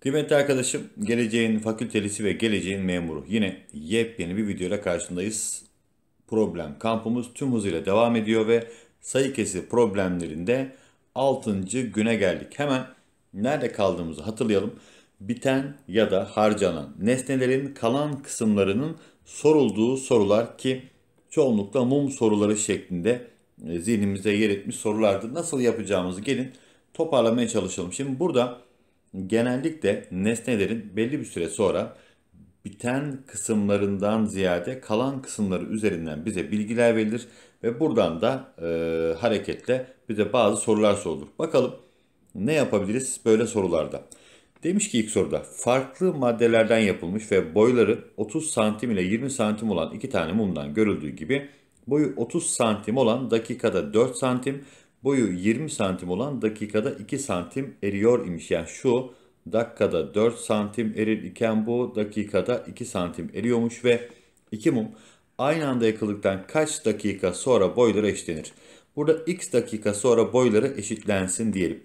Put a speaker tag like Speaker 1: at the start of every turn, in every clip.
Speaker 1: Kıymetli arkadaşım, geleceğin fakültelisi ve geleceğin memuru. Yine yepyeni bir videoyla karşındayız. Problem kampımız tüm hızıyla devam ediyor ve sayı kesi problemlerinde 6. güne geldik. Hemen nerede kaldığımızı hatırlayalım. Biten ya da harcanan nesnelerin kalan kısımlarının sorulduğu sorular ki çoğunlukla mum soruları şeklinde e, zihnimize yer etmiş sorulardı. Nasıl yapacağımızı gelin toparlamaya çalışalım. Şimdi burada genellikle nesnelerin belli bir süre sonra biten kısımlarından ziyade kalan kısımları üzerinden bize bilgiler verilir ve buradan da e, hareketle bize bazı sorular sorulur. Bakalım ne yapabiliriz böyle sorularda? Demiş ki ilk soruda farklı maddelerden yapılmış ve boyları 30 santim ile 20 santim olan iki tane mumdan görüldüğü gibi boyu 30 santim olan dakikada 4 santim Boyu 20 santim olan dakikada 2 santim eriyor imiş. Yani şu dakikada 4 santim erir iken bu dakikada 2 santim eriyormuş ve 2 mum aynı anda yakıldıktan kaç dakika sonra boyları eşitlenir? Burada x dakika sonra boyları eşitlensin diyelim.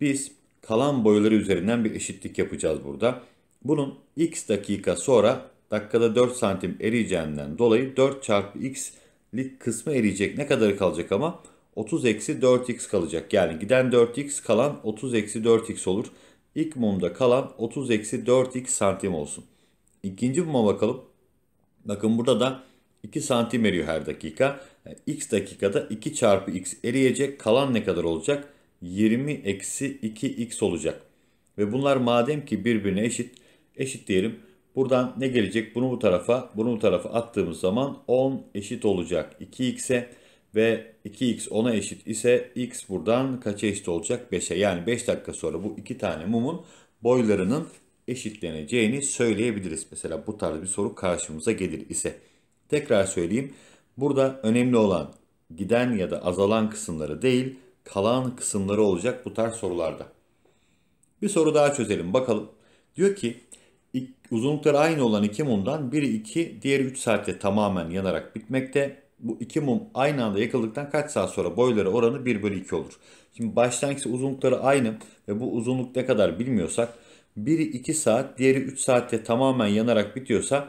Speaker 1: Biz kalan boyları üzerinden bir eşitlik yapacağız burada. Bunun x dakika sonra dakikada 4 santim eriyeceğinden dolayı 4 çarpı x'lik kısmı eriyecek. Ne kadarı kalacak ama? 30 eksi 4x kalacak. Yani giden 4x kalan 30 eksi 4x olur. İlk mumda kalan 30 eksi 4x santim olsun. İkinci muma bakalım. Bakın burada da 2 santim eriyor her dakika. Yani x dakikada 2 çarpı x eriyecek. Kalan ne kadar olacak? 20 eksi 2x olacak. Ve bunlar madem ki birbirine eşit, eşit diyelim. Buradan ne gelecek? Bunu bu tarafa, bunu bu tarafa attığımız zaman 10 eşit olacak 2x'e ve 2x 10'a eşit ise x buradan kaça eşit olacak? 5'e. Yani 5 dakika sonra bu iki tane mumun boylarının eşitleneceğini söyleyebiliriz. Mesela bu tarz bir soru karşımıza gelir ise. Tekrar söyleyeyim. Burada önemli olan giden ya da azalan kısımları değil, kalan kısımları olacak bu tarz sorularda. Bir soru daha çözelim bakalım. Diyor ki uzunlukları aynı olan iki mumdan biri 2, diğeri 3 saatte tamamen yanarak bitmekte bu iki mum aynı anda yakıldıktan kaç saat sonra boyları oranı 1 bölü 2 olur. Şimdi başlangıçta uzunlukları aynı ve bu uzunluk ne kadar bilmiyorsak biri 2 saat diğeri 3 saatte tamamen yanarak bitiyorsa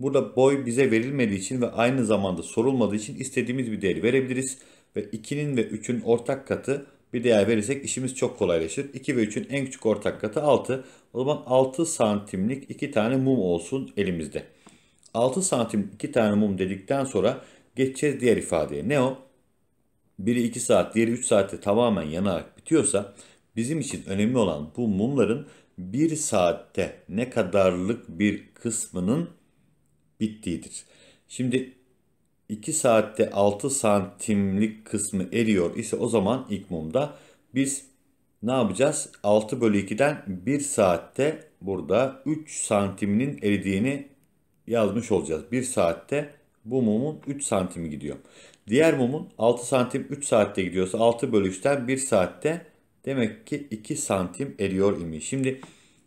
Speaker 1: burada boy bize verilmediği için ve aynı zamanda sorulmadığı için istediğimiz bir değeri verebiliriz. Ve 2'nin ve 3'ün ortak katı bir değer verirsek işimiz çok kolaylaşır. 2 ve 3'ün en küçük ortak katı 6. O zaman 6 santimlik 2 tane mum olsun elimizde. 6 santim 2 tane mum dedikten sonra Geçeceğiz diğer ifadeye. Ne o? Biri 2 saat, diğeri 3 saatte tamamen yanarak bitiyorsa bizim için önemli olan bu mumların 1 saatte ne kadarlık bir kısmının bittiğidir. Şimdi 2 saatte 6 santimlik kısmı eriyor ise o zaman ilk mumda biz ne yapacağız? 6 bölü 2'den 1 saatte burada 3 santiminin eridiğini yazmış olacağız. 1 saatte bu mumun 3 santim gidiyor. Diğer mumun 6 santim 3 saatte gidiyorsa 6 bölü 3'ten 1 saatte demek ki 2 santim eriyor imiş. Şimdi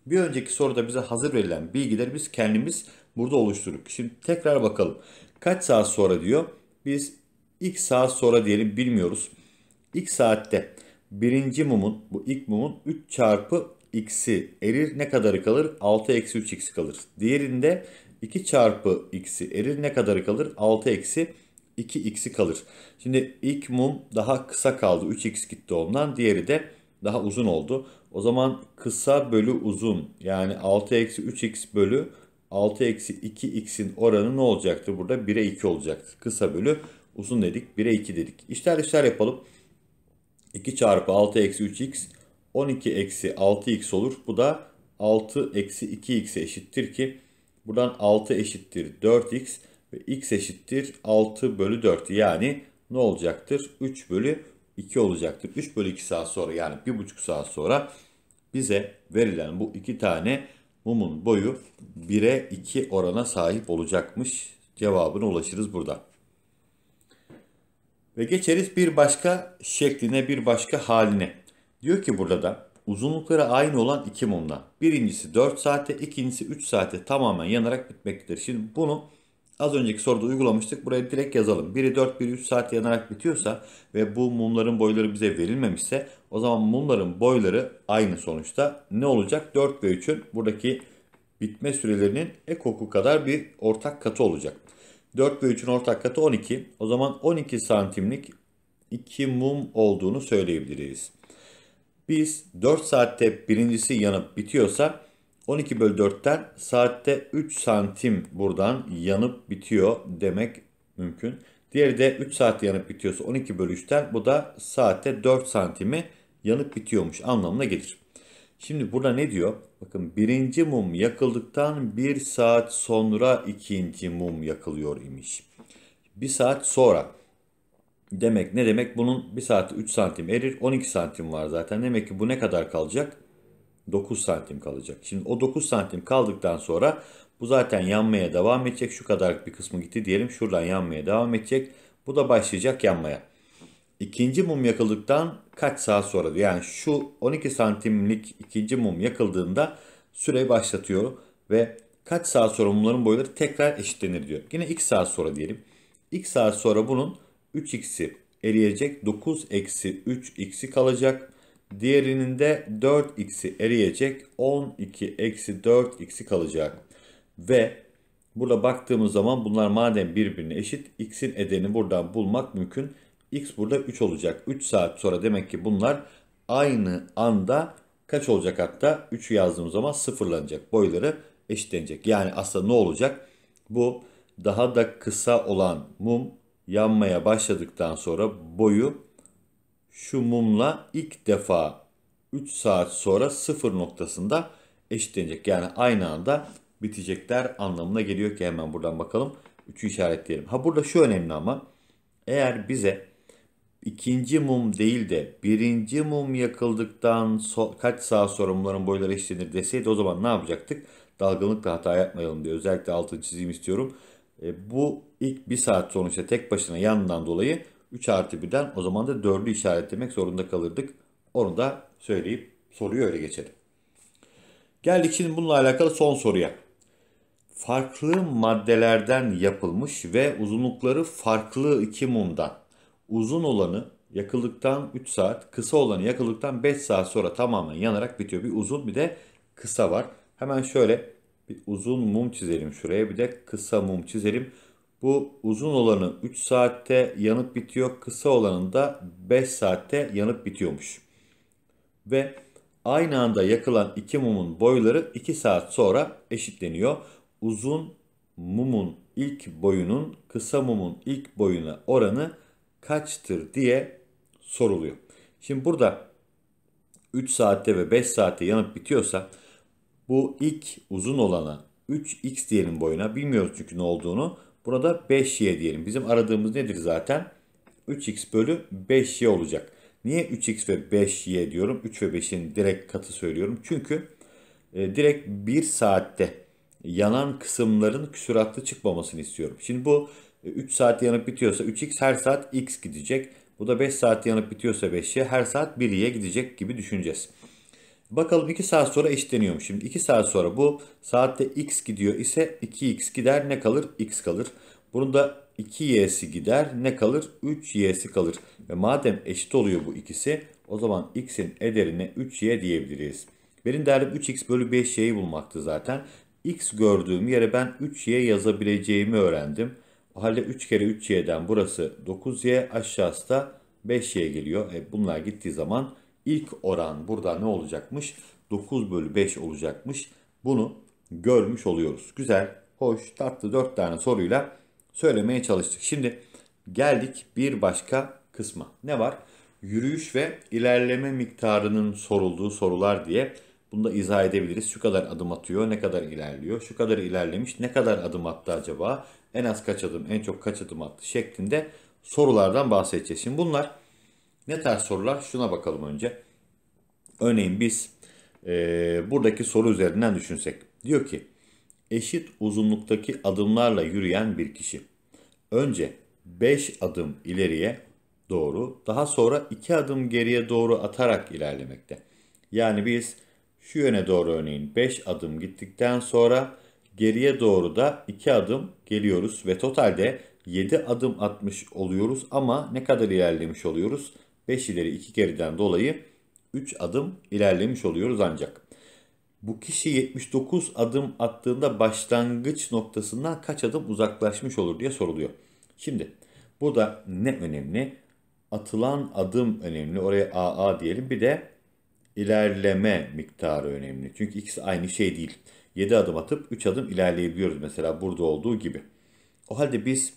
Speaker 1: bir önceki soruda bize hazır verilen bilgileri biz kendimiz burada oluşturduk. Şimdi tekrar bakalım. Kaç saat sonra diyor. Biz ilk saat sonra diyelim bilmiyoruz. İlk saatte birinci mumun bu ilk mumun 3 çarpı x'i erir ne kadarı kalır? 6 eksi 3 x kalır. Diğerinde 2 çarpı x'i erir. Ne kadarı kalır? 6 eksi 2x'i kalır. Şimdi ilk mum daha kısa kaldı. 3x gitti ondan. Diğeri de daha uzun oldu. O zaman kısa bölü uzun yani 6 eksi 3x bölü 6 eksi 2x'in oranı ne olacaktı? Burada 1'e 2 olacaktı. Kısa bölü uzun dedik 1'e 2 dedik. İşler işler yapalım. 2 çarpı 6 eksi 3x 12 eksi 6x olur. Bu da 6 eksi 2x'e eşittir ki Buradan 6 eşittir 4x ve x eşittir 6 bölü 4. Yani ne olacaktır? 3 bölü 2 olacaktır. 3 bölü 2 saat sonra yani 1,5 saat sonra bize verilen bu iki tane mumun boyu 1'e 2 orana sahip olacakmış. Cevabına ulaşırız burada. Ve geçeriz bir başka şekline, bir başka haline. Diyor ki burada da uzunlukları aynı olan iki mumla. Birincisi 4 saate, ikincisi 3 saate tamamen yanarak bitmektedir. Şimdi bunu az önceki soruda uygulamıştık. Buraya direkt yazalım. Biri 4, biri 3 saat yanarak bitiyorsa ve bu mumların boyları bize verilmemişse o zaman mumların boyları aynı sonuçta. Ne olacak? 4 ve 3'ün buradaki bitme sürelerinin ekoku kadar bir ortak katı olacak. 4 ve 3'ün ortak katı 12. O zaman 12 santimlik 2 mum olduğunu söyleyebiliriz. Biz 4 saatte birincisi yanıp bitiyorsa 12 bölü 4'ten saatte 3 santim buradan yanıp bitiyor demek mümkün. Diğeri de 3 saatte yanıp bitiyorsa 12 bölü 3'ten bu da saatte 4 santimi yanıp bitiyormuş anlamına gelir. Şimdi burada ne diyor? Bakın birinci mum yakıldıktan bir saat sonra ikinci mum yakılıyor imiş. Bir saat sonra demek ne demek? Bunun 1 saati 3 santim erir. 12 santim var zaten. Demek ki bu ne kadar kalacak? 9 santim kalacak. Şimdi o 9 santim kaldıktan sonra bu zaten yanmaya devam edecek. Şu kadar bir kısmı gitti diyelim. Şuradan yanmaya devam edecek. Bu da başlayacak yanmaya. İkinci mum yakıldıktan kaç saat sonra? Yani şu 12 santimlik ikinci mum yakıldığında süreyi başlatıyor ve kaç saat sonra mumların boyları tekrar eşitlenir diyor. Yine 2 saat sonra diyelim. 2 saat sonra bunun 3x'i eriyecek. 9 eksi 3x'i kalacak. Diğerinin de 4x'i eriyecek. 12 eksi 4x'i kalacak. Ve burada baktığımız zaman bunlar madem birbirine eşit x'in edeni buradan bulmak mümkün. x burada 3 olacak. 3 saat sonra demek ki bunlar aynı anda kaç olacak hatta 3'ü yazdığımız zaman sıfırlanacak. Boyları eşitlenecek. Yani aslında ne olacak? Bu daha da kısa olan mum yanmaya başladıktan sonra boyu şu mumla ilk defa 3 saat sonra sıfır noktasında eşitlenecek. Yani aynı anda bitecekler anlamına geliyor ki hemen buradan bakalım. 3'ü işaretleyelim. Ha burada şu önemli ama eğer bize ikinci mum değil de birinci mum yakıldıktan so kaç saat sonra mumların boyları eşitlenir deseydi o zaman ne yapacaktık? Dalgınlıkla hata yapmayalım diye özellikle altını çizeyim istiyorum. E, bu ilk bir saat sonra işte tek başına yanından dolayı 3 artı 1'den o zaman da 4'ü işaretlemek zorunda kalırdık. Onu da söyleyip soruyu öyle geçelim. Geldik şimdi bununla alakalı son soruya. Farklı maddelerden yapılmış ve uzunlukları farklı iki mumdan. Uzun olanı yakıldıktan 3 saat, kısa olanı yakıldıktan 5 saat sonra tamamen yanarak bitiyor. Bir uzun bir de kısa var. Hemen şöyle bir uzun mum çizelim şuraya. Bir de kısa mum çizelim. Bu uzun olanı 3 saatte yanıp bitiyor. Kısa olanın da 5 saatte yanıp bitiyormuş. Ve aynı anda yakılan iki mumun boyları 2 saat sonra eşitleniyor. Uzun mumun ilk boyunun kısa mumun ilk boyuna oranı kaçtır diye soruluyor. Şimdi burada 3 saatte ve 5 saatte yanıp bitiyorsa bu ilk uzun olana 3x diyelim boyuna. Bilmiyoruz çünkü ne olduğunu. Burada 5y diyelim. Bizim aradığımız nedir zaten? 3x bölü 5y olacak. Niye 3x ve 5y diyorum? 3 ve 5'in direkt katı söylüyorum. Çünkü e, direkt 1 saatte yanan kısımların küsuratlı çıkmamasını istiyorum. Şimdi bu 3 e, saat yanıp bitiyorsa 3x her saat x gidecek. Bu da 5 saat yanıp bitiyorsa 5y her saat y gidecek gibi düşüneceğiz. Bakalım 2 saat sonra eşitleniyor mu? Şimdi 2 saat sonra bu saatte x gidiyor ise 2x gider ne kalır? x kalır. Bunun da 2y'si gider ne kalır? 3y'si kalır. Ve madem eşit oluyor bu ikisi o zaman x'in ederine 3y diyebiliriz. Benim derdim 3x bölü 5y'yi bulmaktı zaten. x gördüğüm yere ben 3y yazabileceğimi öğrendim. O halde 3 kere 3y'den burası 9y aşağısı da 5y geliyor. E bunlar gittiği zaman İlk oran burada ne olacakmış? 9 bölü 5 olacakmış. Bunu görmüş oluyoruz. Güzel, hoş, tatlı 4 tane soruyla söylemeye çalıştık. Şimdi geldik bir başka kısma. Ne var? Yürüyüş ve ilerleme miktarının sorulduğu sorular diye bunu da izah edebiliriz. Şu kadar adım atıyor, ne kadar ilerliyor, şu kadar ilerlemiş, ne kadar adım attı acaba, en az kaç adım, en çok kaç adım attı şeklinde sorulardan bahsedeceğiz. Şimdi bunlar ne tarz sorular? Şuna bakalım önce. Örneğin biz e, buradaki soru üzerinden düşünsek. Diyor ki eşit uzunluktaki adımlarla yürüyen bir kişi. Önce 5 adım ileriye doğru daha sonra 2 adım geriye doğru atarak ilerlemekte. Yani biz şu yöne doğru örneğin 5 adım gittikten sonra geriye doğru da 2 adım geliyoruz ve totalde 7 adım atmış oluyoruz ama ne kadar ilerlemiş oluyoruz? 5 ileri 2 geriden dolayı 3 adım ilerlemiş oluyoruz ancak. Bu kişi 79 adım attığında başlangıç noktasından kaç adım uzaklaşmış olur diye soruluyor. Şimdi bu da ne önemli? Atılan adım önemli. Oraya AA diyelim. Bir de ilerleme miktarı önemli. Çünkü ikisi aynı şey değil. 7 adım atıp 3 adım ilerleyebiliyoruz mesela burada olduğu gibi. O halde biz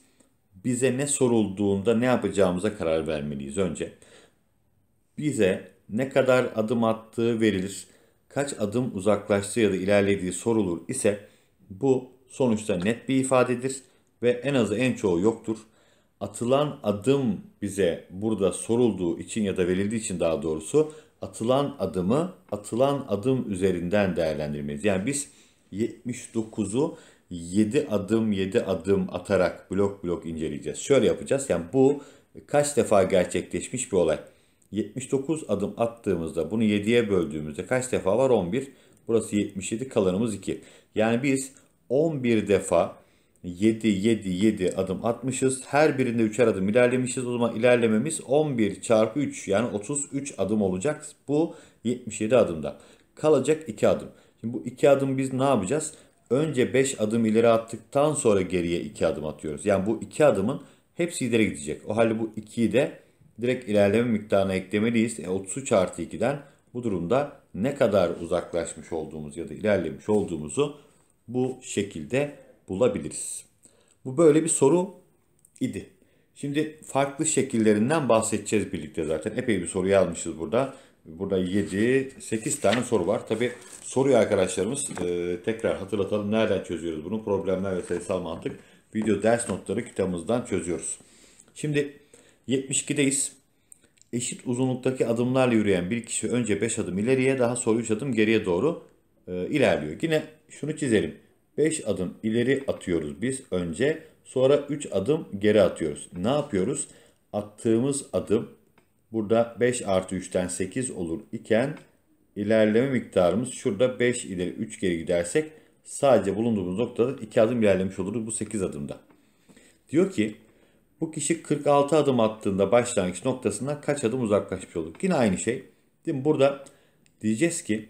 Speaker 1: bize ne sorulduğunda ne yapacağımıza karar vermeliyiz önce bize ne kadar adım attığı verilir, kaç adım uzaklaştığı ya da ilerlediği sorulur ise bu sonuçta net bir ifadedir ve en azı en çoğu yoktur. Atılan adım bize burada sorulduğu için ya da verildiği için daha doğrusu atılan adımı atılan adım üzerinden değerlendirmeliyiz. Yani biz 79'u 7 adım 7 adım atarak blok blok inceleyeceğiz. Şöyle yapacağız. Yani bu kaç defa gerçekleşmiş bir olay. 79 adım attığımızda bunu 7'ye böldüğümüzde kaç defa var? 11. Burası 77 kalanımız 2. Yani biz 11 defa 7 7 7 adım atmışız. Her birinde 3'er adım ilerlemişiz. O zaman ilerlememiz 11 çarpı 3 yani 33 adım olacak. Bu 77 adımda. Kalacak 2 adım. Şimdi bu 2 adım biz ne yapacağız? Önce 5 adım ileri attıktan sonra geriye 2 adım atıyoruz. Yani bu 2 adımın hepsi ileri gidecek. O halde bu 2'yi de direkt ilerleme miktarına eklemeliyiz. E, 33 artı 2'den bu durumda ne kadar uzaklaşmış olduğumuz ya da ilerlemiş olduğumuzu bu şekilde bulabiliriz. Bu böyle bir soru idi. Şimdi farklı şekillerinden bahsedeceğiz birlikte zaten. Epey bir soru yazmışız burada. Burada 7, 8 tane soru var. Tabi soruyu arkadaşlarımız e, tekrar hatırlatalım. Nereden çözüyoruz bunu? Problemler ve sayısal mantık video ders notları kitabımızdan çözüyoruz. Şimdi 72'deyiz. Eşit uzunluktaki adımlarla yürüyen bir kişi önce 5 adım ileriye daha sonra 3 adım geriye doğru e, ilerliyor. Yine şunu çizelim. 5 adım ileri atıyoruz biz önce. Sonra 3 adım geri atıyoruz. Ne yapıyoruz? Attığımız adım burada 5 artı 3'ten 8 olur iken ilerleme miktarımız şurada 5 ileri 3 geri gidersek sadece bulunduğumuz noktada 2 adım ilerlemiş oluruz bu 8 adımda. Diyor ki bu kişi 46 adım attığında başlangıç noktasından kaç adım uzaklaşmış olur? Yine aynı şey. Değil Burada diyeceğiz ki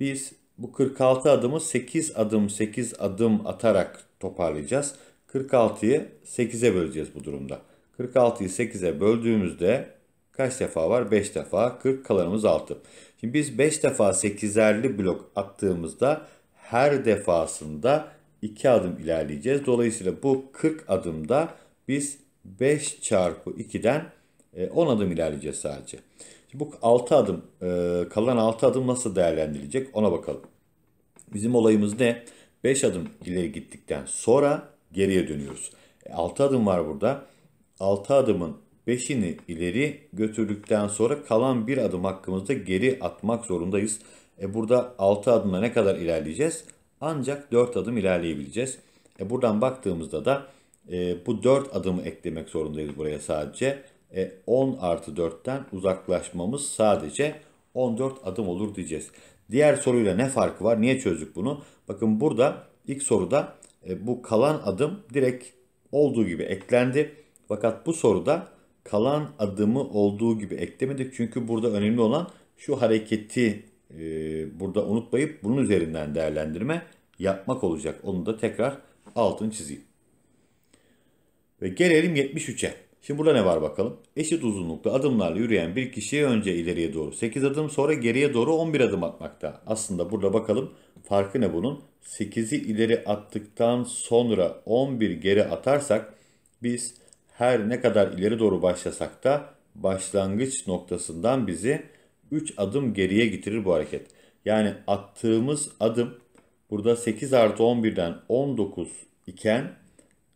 Speaker 1: biz bu 46 adımı 8 adım 8 adım atarak toparlayacağız. 46'yı 8'e böleceğiz bu durumda. 46'yı 8'e böldüğümüzde kaç defa var? 5 defa. 40 kalanımız 6. Şimdi biz 5 defa 8'erli blok attığımızda her defasında 2 adım ilerleyeceğiz. Dolayısıyla bu 40 adımda biz 5 çarpı 2'den 10 e, adım ilerleyeceğiz sadece. Şimdi bu 6 adım, e, kalan 6 adım nasıl değerlendirilecek ona bakalım. Bizim olayımız ne? 5 adım ileri gittikten sonra geriye dönüyoruz. 6 e, adım var burada. 6 adımın 5'ini ileri götürdükten sonra kalan bir adım hakkımızda geri atmak zorundayız. E burada 6 adımla ne kadar ilerleyeceğiz? Ancak 4 adım ilerleyebileceğiz. E buradan baktığımızda da e, bu 4 adımı eklemek zorundayız buraya sadece. E, 10 artı 4'ten uzaklaşmamız sadece 14 adım olur diyeceğiz. Diğer soruyla ne farkı var? Niye çözdük bunu? Bakın burada ilk soruda e, bu kalan adım direkt olduğu gibi eklendi. Fakat bu soruda kalan adımı olduğu gibi eklemedik. Çünkü burada önemli olan şu hareketi e, burada unutmayıp bunun üzerinden değerlendirme yapmak olacak. Onu da tekrar altını çizeyim. Ve gelelim 73'e. Şimdi burada ne var bakalım? Eşit uzunlukta adımlarla yürüyen bir kişiye önce ileriye doğru 8 adım sonra geriye doğru 11 adım atmakta. Aslında burada bakalım farkı ne bunun? 8'i ileri attıktan sonra 11 geri atarsak biz her ne kadar ileri doğru başlasak da başlangıç noktasından bizi 3 adım geriye getirir bu hareket. Yani attığımız adım burada 8 artı 11'den 19 iken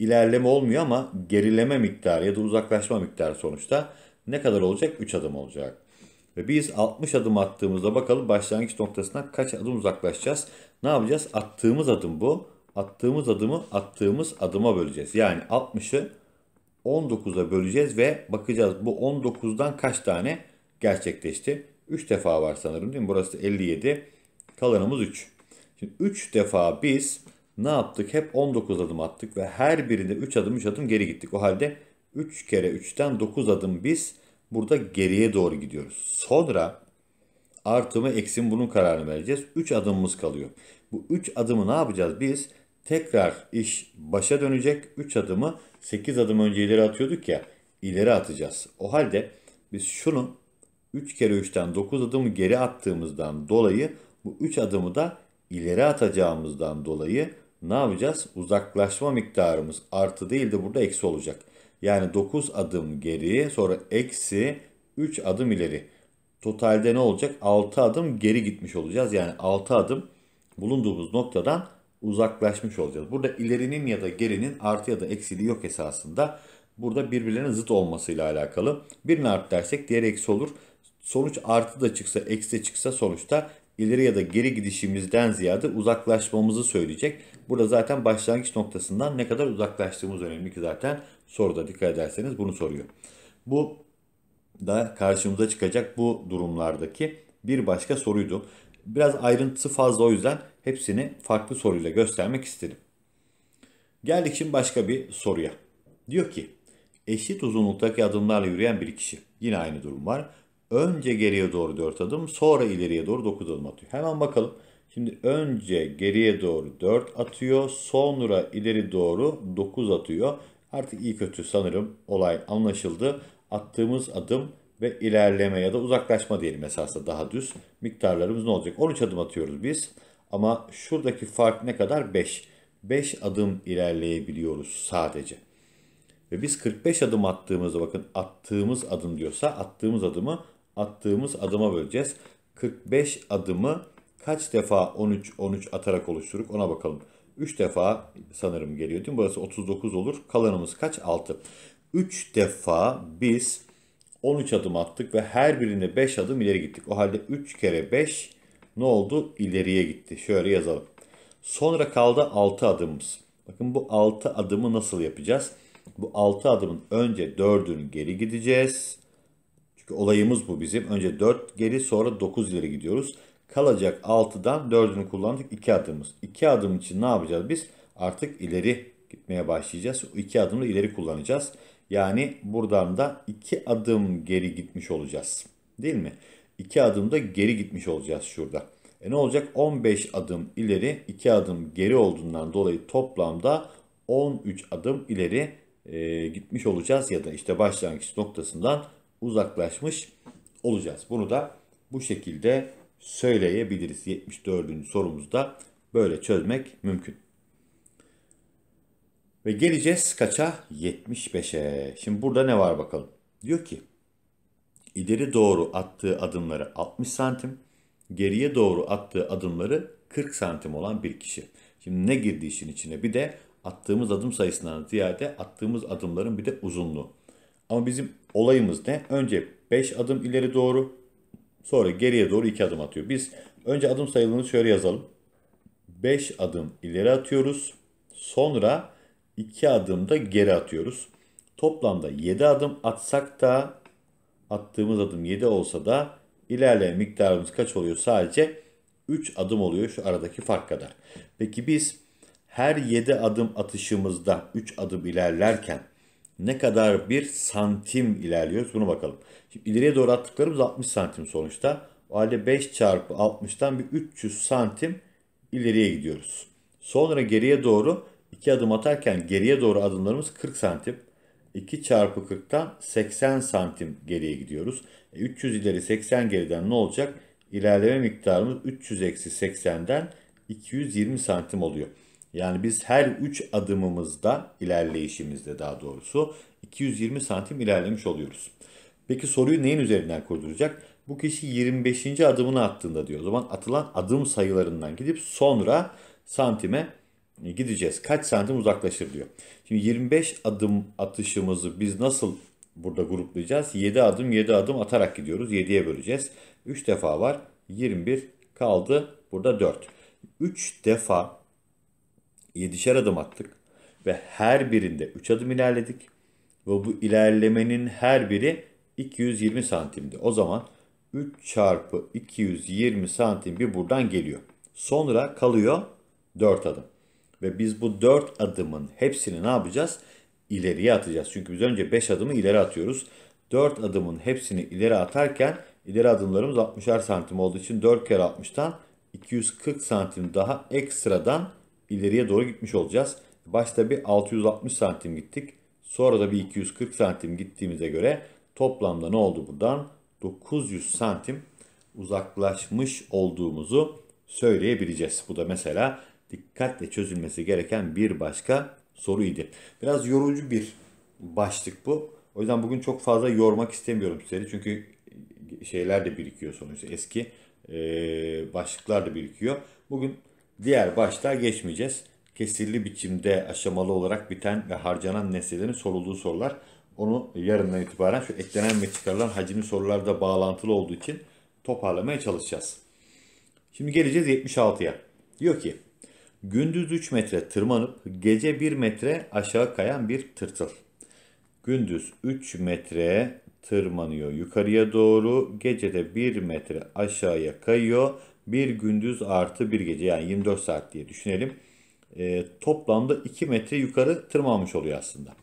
Speaker 1: ilerleme olmuyor ama gerileme miktarı ya da uzaklaşma miktarı sonuçta ne kadar olacak? 3 adım olacak. Ve biz 60 adım attığımızda bakalım başlangıç noktasına kaç adım uzaklaşacağız? Ne yapacağız? Attığımız adım bu. Attığımız adımı attığımız adıma böleceğiz. Yani 60'ı 19'a böleceğiz ve bakacağız bu 19'dan kaç tane gerçekleşti? 3 defa var sanırım değil mi? Burası 57. Kalanımız 3. Şimdi 3 defa biz ne yaptık? Hep 19 adım attık ve her birinde 3 adım 3 adım geri gittik. O halde 3 kere 3'ten 9 adım biz burada geriye doğru gidiyoruz. Sonra artı mı eksi mi bunun kararını vereceğiz. 3 adımımız kalıyor. Bu 3 adımı ne yapacağız biz? Tekrar iş başa dönecek. 3 adımı 8 adım önce ileri atıyorduk ya ileri atacağız. O halde biz şunu 3 kere 3'ten 9 adımı geri attığımızdan dolayı bu 3 adımı da ileri atacağımızdan dolayı ne yapacağız? Uzaklaşma miktarımız artı değil de burada eksi olacak. Yani 9 adım geri sonra eksi 3 adım ileri. Totalde ne olacak? 6 adım geri gitmiş olacağız. Yani 6 adım bulunduğumuz noktadan uzaklaşmış olacağız. Burada ilerinin ya da gerinin artı ya da eksiliği yok esasında. Burada birbirlerinin zıt olmasıyla alakalı. Birini artı dersek diğeri eksi olur. Sonuç artı da çıksa eksi de çıksa sonuçta ileri ya da geri gidişimizden ziyade uzaklaşmamızı söyleyecek. Burada zaten başlangıç noktasından ne kadar uzaklaştığımız önemli ki zaten soruda dikkat ederseniz bunu soruyor. Bu da karşımıza çıkacak bu durumlardaki bir başka soruydu. Biraz ayrıntısı fazla o yüzden hepsini farklı soruyla göstermek istedim. Geldik şimdi başka bir soruya. Diyor ki eşit uzunluktaki adımlarla yürüyen bir kişi. Yine aynı durum var. Önce geriye doğru 4 adım sonra ileriye doğru 9 adım atıyor. Hemen bakalım. Şimdi önce geriye doğru 4 atıyor. Sonra ileri doğru 9 atıyor. Artık iyi kötü sanırım olay anlaşıldı. Attığımız adım ve ilerleme ya da uzaklaşma diyelim esasında daha düz. Miktarlarımız ne olacak? 13 adım atıyoruz biz. Ama şuradaki fark ne kadar? 5. 5 adım ilerleyebiliyoruz sadece. Ve biz 45 adım attığımızda bakın attığımız adım diyorsa attığımız adımı attığımız adıma böleceğiz. 45 adımı kaç defa 13 13 atarak oluşturduk ona bakalım. 3 defa sanırım geliyor değil mi? Burası 39 olur. Kalanımız kaç? 6. 3 defa biz 13 adım attık ve her birinde 5 adım ileri gittik. O halde 3 kere 5 ne oldu? İleriye gitti. Şöyle yazalım. Sonra kaldı 6 adımımız. Bakın bu 6 adımı nasıl yapacağız? Bu 6 adımın önce 4'ünü geri gideceğiz. Çünkü olayımız bu bizim. Önce 4 geri sonra 9 ileri gidiyoruz. Kalacak 6'dan 4'ünü kullandık. 2 adımız. 2 adım için ne yapacağız biz? Artık ileri gitmeye başlayacağız. 2 adımı ileri kullanacağız. Yani buradan da 2 adım geri gitmiş olacağız. Değil mi? 2 da geri gitmiş olacağız şurada. E ne olacak? 15 adım ileri, 2 adım geri olduğundan dolayı toplamda 13 adım ileri e, gitmiş olacağız ya da işte başlangıç noktasından uzaklaşmış olacağız. Bunu da bu şekilde söyleyebiliriz. 74. sorumuzda böyle çözmek mümkün. Ve geleceğiz kaça? 75'e. Şimdi burada ne var bakalım? Diyor ki ileri doğru attığı adımları 60 santim, geriye doğru attığı adımları 40 santim olan bir kişi. Şimdi ne girdi işin içine? Bir de attığımız adım sayısından ziyade attığımız adımların bir de uzunluğu. Ama bizim olayımız ne? Önce 5 adım ileri doğru, Sonra geriye doğru iki adım atıyor. Biz önce adım sayılarını şöyle yazalım. 5 adım ileri atıyoruz. Sonra 2 adım da geri atıyoruz. Toplamda 7 adım atsak da attığımız adım 7 olsa da ilerleyen miktarımız kaç oluyor? Sadece 3 adım oluyor şu aradaki fark kadar. Peki biz her 7 adım atışımızda 3 adım ilerlerken ne kadar bir santim ilerliyoruz bunu bakalım. Şimdi ileriye doğru attıklarımız 60 santim sonuçta. O halde 5 çarpı 60'tan bir 300 santim ileriye gidiyoruz. Sonra geriye doğru 2 adım atarken geriye doğru adımlarımız 40 santim. 2 çarpı 40'tan 80 santim geriye gidiyoruz. 300 e, ileri 80 geriden ne olacak? İlerleme miktarımız 300 eksi 80'den 220 santim oluyor. Yani biz her 3 adımımızda ilerleyişimizde daha doğrusu 220 santim ilerlemiş oluyoruz. Peki soruyu neyin üzerinden kurduracak? Bu kişi 25. adımını attığında diyor. O zaman atılan adım sayılarından gidip sonra santime gideceğiz. Kaç santim uzaklaşır diyor. Şimdi 25 adım atışımızı biz nasıl burada gruplayacağız? 7 adım 7 adım atarak gidiyoruz. 7'ye böleceğiz. 3 defa var. 21 kaldı. Burada 4. 3 defa yedişer adım attık ve her birinde 3 adım ilerledik ve bu ilerlemenin her biri 220 santimdi. O zaman 3 çarpı 220 santim bir buradan geliyor. Sonra kalıyor 4 adım. Ve biz bu 4 adımın hepsini ne yapacağız? İleriye atacağız. Çünkü biz önce 5 adımı ileri atıyoruz. 4 adımın hepsini ileri atarken ileri adımlarımız 60'ar santim olduğu için 4 kere 60'tan 240 santim daha ekstradan ileriye doğru gitmiş olacağız. Başta bir 660 santim gittik. Sonra da bir 240 santim gittiğimize göre toplamda ne oldu buradan? 900 santim uzaklaşmış olduğumuzu söyleyebileceğiz. Bu da mesela dikkatle çözülmesi gereken bir başka soru idi. Biraz yorucu bir başlık bu. O yüzden bugün çok fazla yormak istemiyorum sizleri. Çünkü şeyler de birikiyor sonuçta. Eski başlıklar da birikiyor. Bugün Diğer başta geçmeyeceğiz. Kesirli biçimde aşamalı olarak biten ve harcanan nesnelerin sorulduğu sorular. Onu yarından itibaren şu eklenen ve çıkarılan hacimli sorularda bağlantılı olduğu için toparlamaya çalışacağız. Şimdi geleceğiz 76'ya. Diyor ki gündüz 3 metre tırmanıp gece 1 metre aşağı kayan bir tırtıl. Gündüz 3 metre tırmanıyor yukarıya doğru. Gece de 1 metre aşağıya kayıyor bir gündüz artı bir gece yani 24 saat diye düşünelim. E, toplamda 2 metre yukarı tırmanmış oluyor aslında.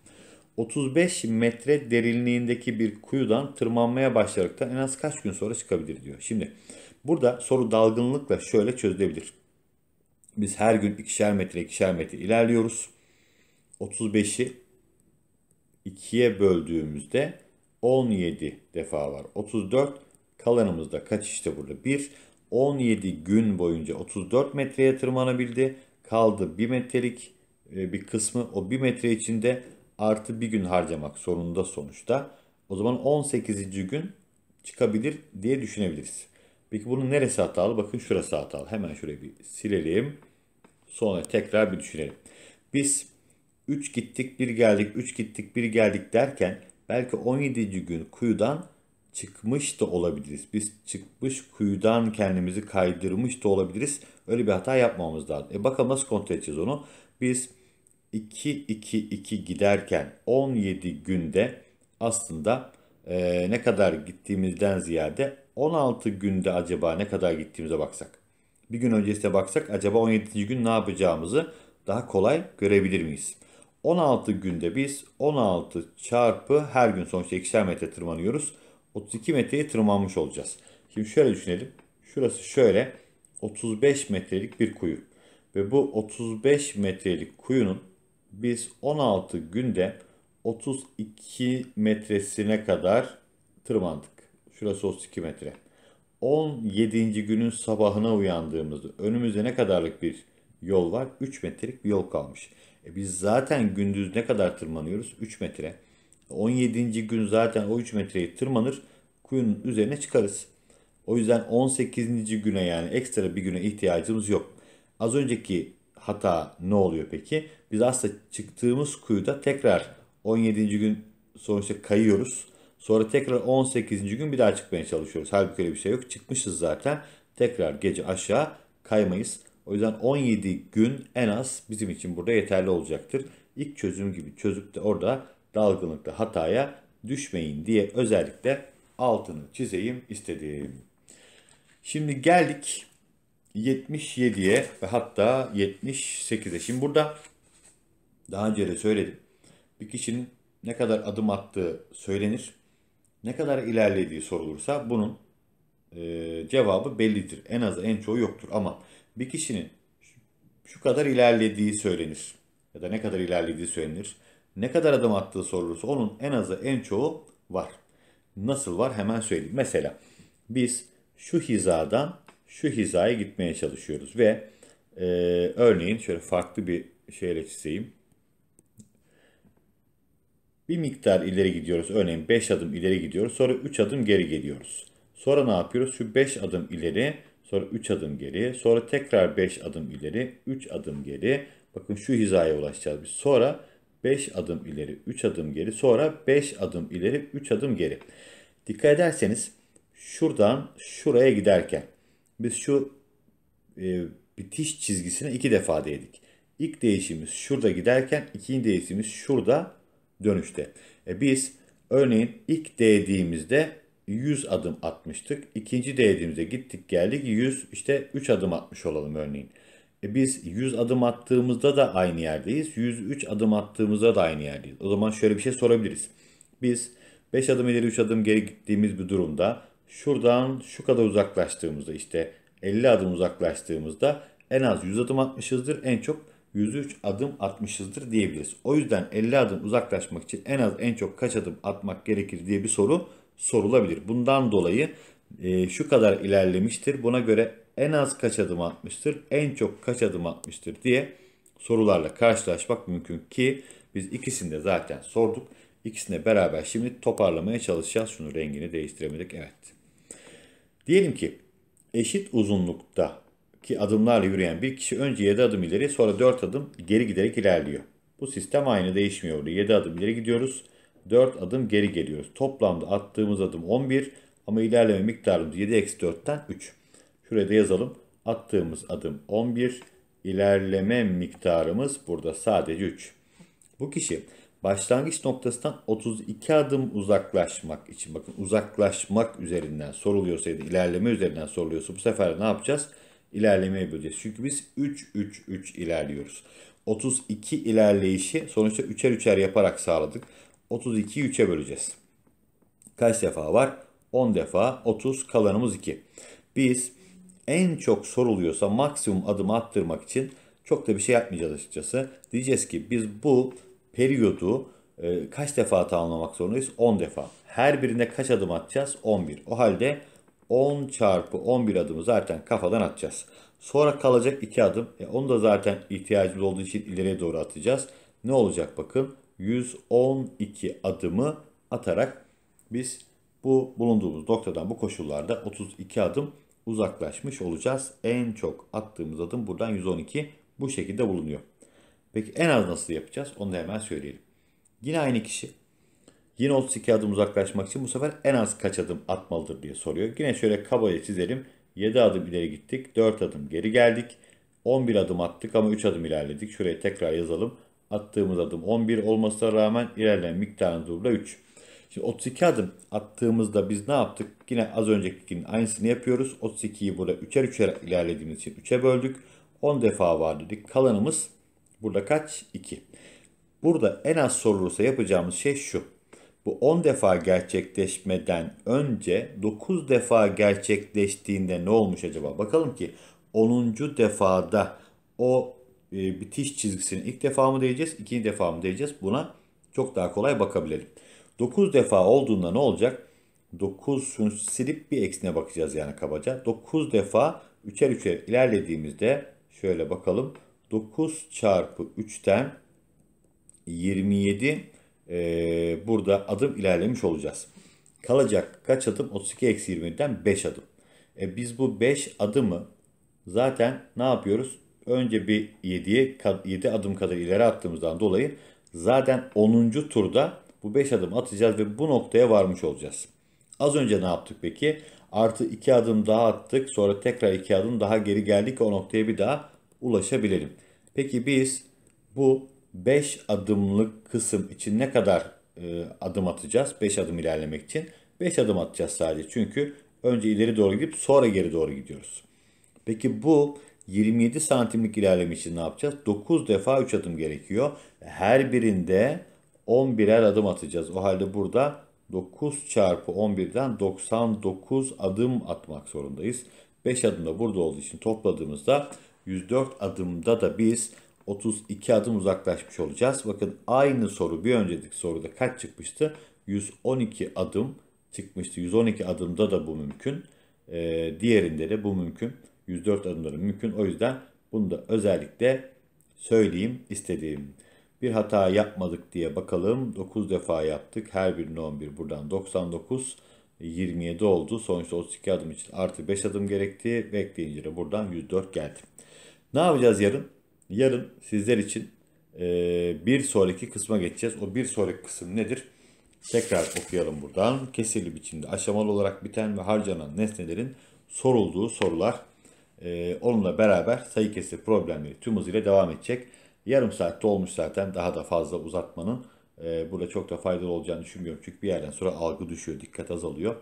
Speaker 1: 35 metre derinliğindeki bir kuyudan tırmanmaya başladıktan en az kaç gün sonra çıkabilir diyor. Şimdi burada soru dalgınlıkla şöyle çözülebilir. Biz her gün ikişer metre ikişer metre ilerliyoruz. 35'i ikiye böldüğümüzde 17 defa var. 34 kalanımızda kaç işte burada? 1. 17 gün boyunca 34 metreye tırmanabildi. Kaldı 1 metrelik e, bir kısmı o 1 metre içinde artı bir gün harcamak zorunda sonuçta. O zaman 18. gün çıkabilir diye düşünebiliriz. Peki bunun neresi hatalı? Bakın şurası hatalı. Hemen şurayı bir silelim. Sonra tekrar bir düşünelim. Biz 3 gittik bir geldik, 3 gittik bir geldik derken belki 17. gün kuyudan çıkmış da olabiliriz. Biz çıkmış kuyudan kendimizi kaydırmış da olabiliriz. Öyle bir hata yapmamamız lazım. E bakalım nasıl kontrol edeceğiz onu. Biz 2-2-2 giderken 17 günde aslında e, ne kadar gittiğimizden ziyade 16 günde acaba ne kadar gittiğimize baksak. Bir gün öncesine baksak acaba 17. gün ne yapacağımızı daha kolay görebilir miyiz? 16 günde biz 16 çarpı her gün sonuçta 2'şer metre tırmanıyoruz. 32 metreye tırmanmış olacağız. Şimdi şöyle düşünelim. Şurası şöyle 35 metrelik bir kuyu. Ve bu 35 metrelik kuyunun biz 16 günde 32 metresine kadar tırmandık. Şurası 32 metre. 17. günün sabahına uyandığımızda önümüzde ne kadarlık bir yol var? 3 metrelik bir yol kalmış. E biz zaten gündüz ne kadar tırmanıyoruz? 3 metre. 17. gün zaten o 3 metreyi tırmanır kuyunun üzerine çıkarız. O yüzden 18. güne yani ekstra bir güne ihtiyacımız yok. Az önceki hata ne oluyor peki? Biz aslında çıktığımız kuyuda tekrar 17. gün sonuçta kayıyoruz. Sonra tekrar 18. gün bir daha çıkmaya çalışıyoruz. Halbuki öyle bir şey yok. Çıkmışız zaten. Tekrar gece aşağı kaymayız. O yüzden 17 gün en az bizim için burada yeterli olacaktır. İlk çözüm gibi çözüp de orada dalgınlıkta hataya düşmeyin diye özellikle altını çizeyim istedim. Şimdi geldik 77'ye ve hatta 78'e. Şimdi burada daha önce de söyledim. Bir kişinin ne kadar adım attığı söylenir. Ne kadar ilerlediği sorulursa bunun e, cevabı bellidir. En azı en çoğu yoktur ama bir kişinin şu kadar ilerlediği söylenir ya da ne kadar ilerlediği söylenir ne kadar adım attığı sorulursa onun en azı en çoğu var. Nasıl var hemen söyleyeyim. Mesela biz şu hizadan şu hizaya gitmeye çalışıyoruz ve e, örneğin şöyle farklı bir şeyle çizeyim. Bir miktar ileri gidiyoruz. Örneğin 5 adım ileri gidiyoruz. Sonra 3 adım geri geliyoruz. Sonra ne yapıyoruz? Şu 5 adım ileri, sonra 3 adım geri, sonra tekrar 5 adım ileri, 3 adım geri. Bakın şu hizaya ulaşacağız biz. Sonra 5 adım ileri, 3 adım geri, sonra 5 adım ileri, 3 adım geri. Dikkat ederseniz şuradan şuraya giderken biz şu e, bitiş çizgisine iki defa değdik. İlk değişimiz şurada giderken ikinci değişimiz şurada dönüşte. E biz örneğin ilk değdiğimizde 100 adım atmıştık. İkinci değdiğimizde gittik geldik 100 işte 3 adım atmış olalım örneğin. E, biz 100 adım attığımızda da aynı yerdeyiz. 103 adım attığımızda da aynı yerdeyiz. O zaman şöyle bir şey sorabiliriz. Biz 5 adım ileri 3 adım geri gittiğimiz bir durumda şuradan şu kadar uzaklaştığımızda işte 50 adım uzaklaştığımızda en az 100 adım atmışızdır. En çok 103 adım atmışızdır diyebiliriz. O yüzden 50 adım uzaklaşmak için en az en çok kaç adım atmak gerekir diye bir soru sorulabilir. Bundan dolayı e, şu kadar ilerlemiştir. Buna göre en az kaç adım atmıştır, en çok kaç adım atmıştır diye sorularla karşılaşmak mümkün ki biz ikisini de zaten sorduk. İkisine beraber şimdi toparlamaya çalışacağız. Şunu rengini değiştiremedik. Evet. Diyelim ki eşit uzunlukta ki adımlarla yürüyen bir kişi önce 7 adım ileri sonra 4 adım geri giderek ilerliyor. Bu sistem aynı değişmiyor. 7 adım ileri gidiyoruz. 4 adım geri geliyoruz. Toplamda attığımız adım 11 ama ilerleme miktarımız 7-4'ten 3. Şuraya da yazalım. Attığımız adım 11. İlerleme miktarımız burada sadece 3. Bu kişi başlangıç noktasından 32 adım uzaklaşmak için bakın uzaklaşmak üzerinden soruluyorsa soruluyorsaydı ilerleme üzerinden soruluyorsa bu sefer ne yapacağız? İlerlemeyi böleceğiz. Çünkü biz 3-3-3 ilerliyoruz. 32 ilerleyişi sonuçta 3'er 3'er yaparak sağladık. 32'yi 3'e böleceğiz. Kaç defa var? 10 defa 30 kalanımız 2. Biz en çok soruluyorsa maksimum adımı attırmak için çok da bir şey yapmayacağız açıkçası. Diyeceğiz ki biz bu periyodu e, kaç defa tamamlamak zorundayız? 10 defa. Her birine kaç adım atacağız? 11. O halde 10 çarpı 11 adımı zaten kafadan atacağız. Sonra kalacak 2 adım. E, onu da zaten ihtiyacımız olduğu için ileriye doğru atacağız. Ne olacak bakın? 112 adımı atarak biz bu bulunduğumuz noktadan bu koşullarda 32 adım uzaklaşmış olacağız. En çok attığımız adım buradan 112 bu şekilde bulunuyor. Peki en az nasıl yapacağız? Onu da hemen söyleyelim. Yine aynı kişi. Yine 32 adım uzaklaşmak için bu sefer en az kaç adım atmalıdır diye soruyor. Yine şöyle kabaca çizelim. 7 adım ileri gittik. 4 adım geri geldik. 11 adım attık ama 3 adım ilerledik. Şuraya tekrar yazalım. Attığımız adım 11 olmasına rağmen ilerleyen miktarımız burada 3. Şimdi 32 adım attığımızda biz ne yaptık? Yine az öncekinin aynısını yapıyoruz. 32'yi burada 3'er 3'er ilerlediğimiz için 3'e böldük. 10 defa var dedik. Kalanımız burada kaç? 2. Burada en az sorulursa yapacağımız şey şu. Bu 10 defa gerçekleşmeden önce 9 defa gerçekleştiğinde ne olmuş acaba? Bakalım ki 10. defada o e, bitiş çizgisini ilk defa mı diyeceğiz, ikinci defa mı diyeceğiz? Buna çok daha kolay bakabilelim. 9 defa olduğunda ne olacak? 9 silip bir eksine bakacağız yani kabaca. 9 defa 3'er 3'er ilerlediğimizde şöyle bakalım. 9 çarpı 3'ten 27 e, burada adım ilerlemiş olacağız. Kalacak kaç adım? 32 eksi 20'den 5 adım. E, biz bu 5 adımı zaten ne yapıyoruz? Önce bir 7'ye 7 adım kadar ileri attığımızdan dolayı zaten 10. turda bu 5 adım atacağız ve bu noktaya varmış olacağız. Az önce ne yaptık peki? Artı 2 adım daha attık. Sonra tekrar 2 adım daha geri geldik. O noktaya bir daha ulaşabilirim. Peki biz bu 5 adımlık kısım için ne kadar e, adım atacağız? 5 adım ilerlemek için. 5 adım atacağız sadece. Çünkü önce ileri doğru gidip sonra geri doğru gidiyoruz. Peki bu 27 santimlik ilerleme için ne yapacağız? 9 defa 3 adım gerekiyor. Her birinde 11'er adım atacağız. O halde burada 9 çarpı 11'den 99 adım atmak zorundayız. 5 adım da burada olduğu için topladığımızda 104 adımda da biz 32 adım uzaklaşmış olacağız. Bakın aynı soru bir önceki soruda kaç çıkmıştı? 112 adım çıkmıştı. 112 adımda da bu mümkün. Ee, diğerinde de bu mümkün. 104 adımda mümkün. O yüzden bunu da özellikle söyleyeyim istediğim. Bir hata yapmadık diye bakalım. 9 defa yaptık. Her birine 11. Buradan 99, 27 oldu. Sonuçta 32 adım için artı 5 adım gerekti. Bekleyince de buradan 104 geldi. Ne yapacağız yarın? Yarın sizler için e, bir sonraki kısma geçeceğiz. O bir sonraki kısım nedir? Tekrar okuyalım buradan. Kesirli biçimde aşamalı olarak biten ve harcanan nesnelerin sorulduğu sorular e, onunla beraber sayı kesir problemleri tüm hızıyla devam edecek. Yarım saatte olmuş zaten. Daha da fazla uzatmanın e, burada çok da faydalı olacağını düşünmüyorum. Çünkü bir yerden sonra algı düşüyor, dikkat azalıyor.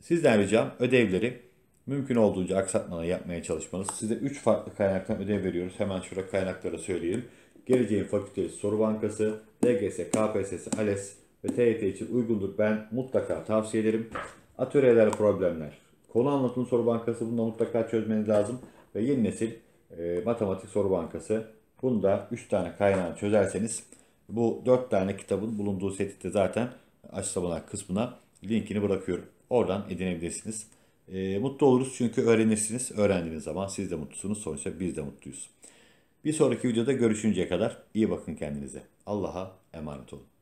Speaker 1: Sizden ricam ödevleri mümkün olduğunca aksatmadan yapmaya çalışmanız. Size 3 farklı kaynaktan ödev veriyoruz. Hemen şurada kaynaklara söyleyelim. Geleceğin Fakültesi Soru Bankası, DGS, KPSS, ALES ve TYT için uygundur. Ben mutlaka tavsiye ederim. Atölyeler, problemler. Konu anlatım soru bankası bunu mutlaka çözmeniz lazım. Ve yeni nesil e, matematik soru bankası bunu da 3 tane kaynağı çözerseniz bu 4 tane kitabın bulunduğu setitte zaten açıklamalar kısmına linkini bırakıyorum. Oradan edinebilirsiniz. E, mutlu oluruz çünkü öğrenirsiniz. Öğrendiğiniz zaman siz de mutlusunuz. Sonuçta biz de mutluyuz. Bir sonraki videoda görüşünceye kadar iyi bakın kendinize. Allah'a emanet olun.